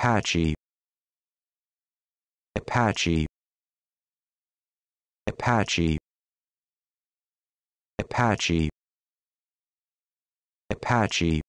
Apache Apache Apache Apache Apache